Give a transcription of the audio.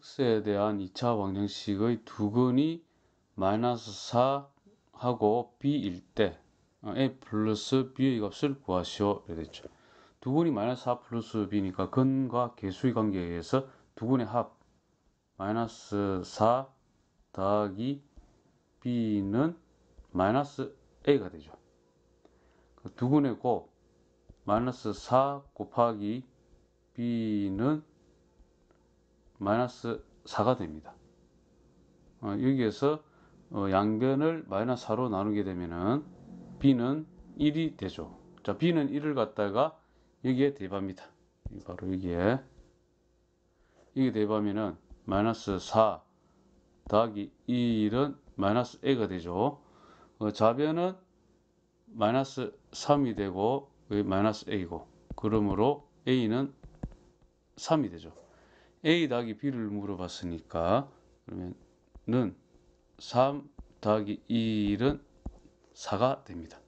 x에 대한 2차 방정식의 두근이 마이너스 4하고 b일 때 어, a 플러스 b의 값을 구하시오 이랬죠. 두근이 마이너스 4 플러스 b니까 근과 개수의 관계에 의해서 두근의 합 마이너스 4 더하기 b는 마이너스 a가 되죠. 그 두근의 곱 마이너스 4 곱하기 b는 마이너스 4가 됩니다. 어, 여기에서 어, 양변을 마이너스 4로 나누게 되면은 b는 1이 되죠. 자, b는 1을 갖다가 여기에 대입합니다. 바로 여기에 이게 대입하면은 마이너스 4 더하기 1은 마이너스 a가 되죠. 어, 자변은 마이너스 3이 되고 마이너스 a이고 그러므로 a는 3이 되죠. A 더하기 B를 물어봤으니까 그러면 는3 더하기 1은 4가 됩니다.